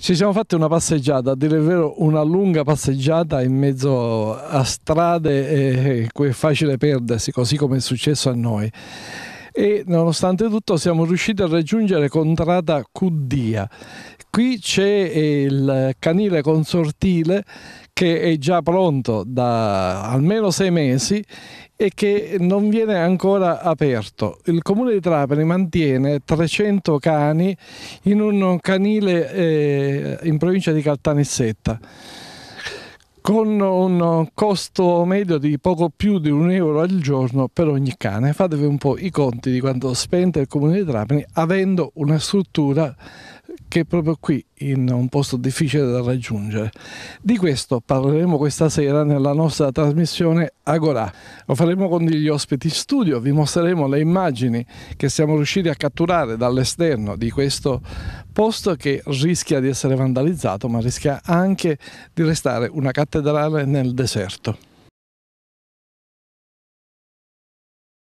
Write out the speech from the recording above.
Ci siamo fatti una passeggiata, a dire il vero una lunga passeggiata in mezzo a strade e è facile perdersi, così come è successo a noi. E nonostante tutto siamo riusciti a raggiungere Contrada Cuddia, Qui c'è il canile consortile che è già pronto da almeno sei mesi e che non viene ancora aperto. Il comune di Trapani mantiene 300 cani in un canile eh, in provincia di Caltanissetta con un costo medio di poco più di un euro al giorno per ogni cane. Fatevi un po' i conti di quanto spende il comune di Trapani avendo una struttura che è proprio qui, in un posto difficile da raggiungere. Di questo parleremo questa sera nella nostra trasmissione Agora. Lo faremo con degli ospiti studio, vi mostreremo le immagini che siamo riusciti a catturare dall'esterno di questo posto che rischia di essere vandalizzato, ma rischia anche di restare una cattedrale nel deserto.